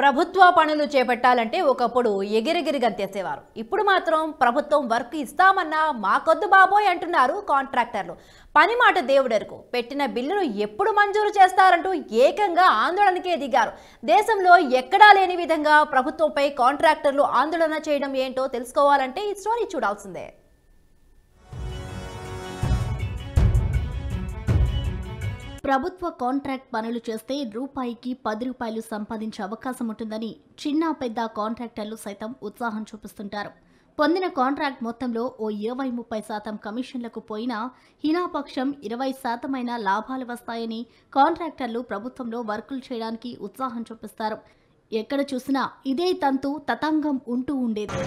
ప్రభుత్వ పనులు చేపట్టాలంటే ఒకప్పుడు ఎగిరెగిరి గంతేసేవారు ఇప్పుడు మాత్రం ప్రభుత్వం వర్క్ ఇస్తామన్నా మాకొద్దు బాబోయ్ అంటున్నారు కాంట్రాక్టర్లు పని మాట దేవుడరుకు పెట్టిన బిల్లును ఎప్పుడు మంజూరు చేస్తారంటూ ఏకంగా ఆందోళనకే దిగారు దేశంలో ఎక్కడా లేని విధంగా ప్రభుత్వంపై కాంట్రాక్టర్లు ఆందోళన చేయడం ఏంటో తెలుసుకోవాలంటే ఈ స్టోరీ చూడాల్సిందే ప్రభుత్వ కాంట్రాక్ట్ పనులు చేస్తే రూపాయికి పది రూపాయలు సంపాదించే అవకాశం ఉంటుందని చిన్న పెద్ద కాంట్రాక్టర్లు సైతం ఉత్సాహం చూపిస్తుంటారు పొందిన కాంట్రాక్ట్ మొత్తంలో ఓ ఇరవై ముప్పై శాతం కమిషన్లకు పోయినా హినాపక్షం ఇరవై శాతమైన లాభాలు వస్తాయని కాంట్రాక్టర్లు ప్రభుత్వంలో వర్కులు చేయడానికి ఉత్సాహం చూపిస్తారు ఎక్కడ చూసినా ఇదే తంతు తతంగం ఉంటూ ఉండేది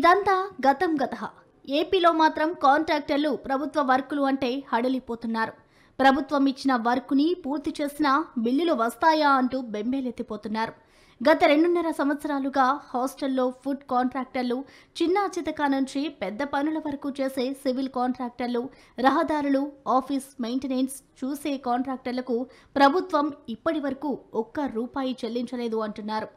ఇదంతా గతం గత ఏపీలో మాత్రం కాంట్రాక్టర్లు ప్రభుత్వ వర్కులు అంటే హడలిపోతున్నారు ప్రభుత్వం ఇచ్చిన వర్క్ని పూర్తి చేసినా బిల్లులు వస్తాయా అంటూ బెంబేలెత్తిపోతున్నారు గత రెండున్నర సంవత్సరాలుగా హాస్టల్లో ఫుడ్ కాంట్రాక్టర్లు చిన్న చితకా నుంచి పెద్ద పనుల వరకు చేసే సివిల్ కాంట్రాక్టర్లు రహదారులు ఆఫీస్ మెయింటెనెన్స్ చూసే కాంట్రాక్టర్లకు ప్రభుత్వం ఇప్పటి వరకు ఒక్క రూపాయి చెల్లించలేదు అంటున్నారు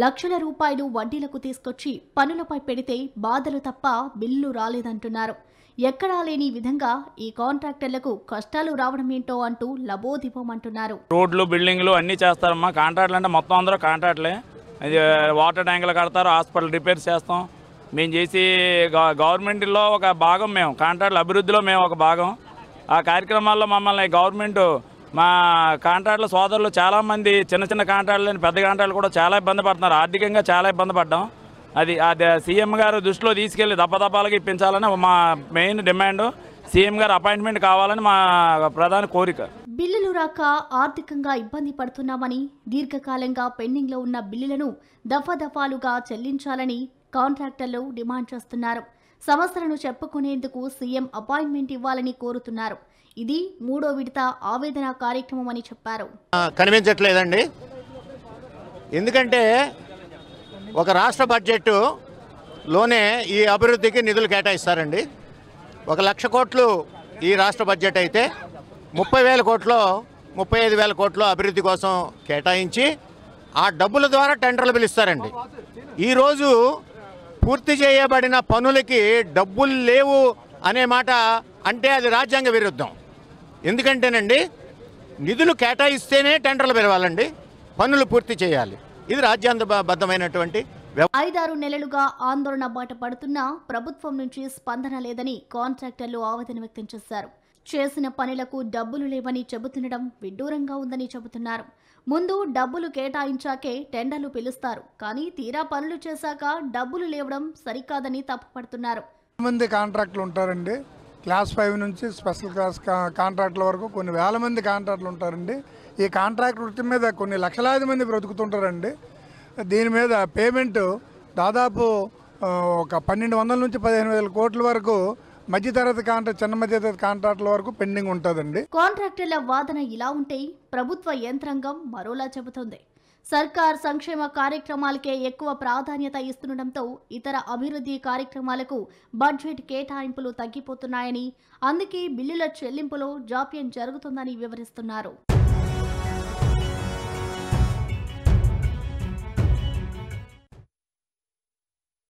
లక్షల రూపాయలు వడ్డీలకు తీసుకొచ్చి పనులపై పెడితే బాధలు తప్ప బిల్లు రాలేదంటున్నారు ఎక్కడా లేని విధంగా ఈ కాంట్రాక్టర్లకు కష్టాలు రావడం ఏంటో అంటూ లబోదిపోమంటున్నారు రోడ్లు బిల్డింగ్లు అన్ని చేస్తారమ్మా కాంట్రాక్ట్లు అంటే మొత్తం అందరూ కాంట్రాక్ట్లే వాటర్ ట్యాంకులు కడతారు హాస్పిటల్ రిపేర్స్ చేస్తాం మేము చేసి గవర్నమెంట్లో ఒక భాగం మేము కాంట్రాక్టులు అభివృద్ధిలో మేము ఒక భాగం ఆ కార్యక్రమాల్లో మమ్మల్ని గవర్నమెంట్ మా కాంట్రాక్టుల సోదరులు చాలామంది చిన్న చిన్న కాంట్రాక్టులు పెద్ద కాంట్రాక్టర్లు కూడా చాలా ఇబ్బంది పడుతున్నారు ఆర్థికంగా చాలా ఇబ్బంది పడ్డాం అది అది సీఎం గారు దృష్టిలో తీసుకెళ్లి దప్పదప్పాలకి ఇప్పించాలని మా మెయిన్ డిమాండ్ సీఎం గారు అపాయింట్మెంట్ కావాలని మా ప్రధాన కోరిక బిల్లులు రాక ఆర్థికంగా ఇబ్బంది పడుతున్నామని దీర్ఘకాలంగా పెండింగ్లో ఉన్న బిల్లులను దఫాదఫాలుగా చెల్లించాలని కాంట్రాక్టర్లు డిమాండ్ చేస్తున్నారు సమస్యలను చెప్పుకునేందుకు సీఎం అపాయింట్మెంట్ ఇవ్వాలని కోరుతున్నారు ఇది మూడో విడత ఆవేదన కార్యక్రమం అని చెప్పారు కనిపించట్లేదండి ఎందుకంటే ఒక రాష్ట్ర బడ్జెట్ లోనే ఈ అభివృద్ధికి నిధులు కేటాయిస్తారండి ఒక లక్ష కోట్లు ఈ రాష్ట్ర బడ్జెట్ అయితే ముప్పై వేల కోట్లు ముప్పై ఐదు వేల కోట్లు అభివృద్ధి కోసం కేటాయించి ఆ డబ్బుల ద్వారా టెండర్లు పిలుస్తారండి ఈరోజు పూర్తి చేయబడిన పనులకి డబ్బులు లేవు అనే మాట అంటే అది రాజ్యాంగ విరుద్ధం ఎందుకంటేనండి నిధులు కేటాయిస్తేనే టెండర్లు పిలవాలండి పనులు పూర్తి చేయాలి ఇది రాజ్యాంగబద్ధమైనటువంటి ఐదారు నెలలుగా ఆందోళన బాట పడుతున్నా ప్రభుత్వం నుంచి స్పందన లేదని కాంట్రాక్టర్లు ఆవేదన వ్యక్తం చేశారు చేసిన పనులకు డబ్బులు లేవని చెబుతుండడం విడ్డూరంగా ఉందని చెబుతున్నారు ముందు డబ్బులు కేటాయించాకే టెండర్లు పిలుస్తారు కానీ తీరా పనులు చేశాక డబ్బులు లేవడం సరికాదని తప్పుపడుతున్నారు మంది కాంట్రాక్టులు ఉంటారండి క్లాస్ ఫైవ్ నుంచి స్పెషల్ క్లాస్ కాంట్రాక్టుల వరకు కొన్ని వేల మంది కాంట్రాక్టులు ఉంటారండి ఈ కాంట్రాక్ట్ వృత్తి మీద కొన్ని లక్షలాది మంది బ్రతుకుతుంటారండి దీని మీద పేమెంట్ దాదాపు ఒక పన్నెండు వందల నుంచి పదిహేను వేల కోట్ల వరకు మధ్యతరగతి కాంట్రాక్ట్ చిన్న మధ్యతరగతి కాంట్రాక్టుల వరకు పెండింగ్ ఉంటుందండి కాంట్రాక్టర్ల వాదన ఇలా ఉంటే ప్రభుత్వ యంత్రాంగం మరోలా చెబుతుంది సర్కార్ సంక్షేమ కార్యక్రమాలకే ఎక్కువ ప్రాధాన్యత ఇస్తుండటంతో ఇతర అభివృద్ధి కార్యక్రమాలకు బడ్జెట్ కేటాయింపులు తగ్గిపోతున్నాయని అందుకే బిల్లుల చెల్లింపులో జాప్యం జరుగుతుందని వివరిస్తున్నారు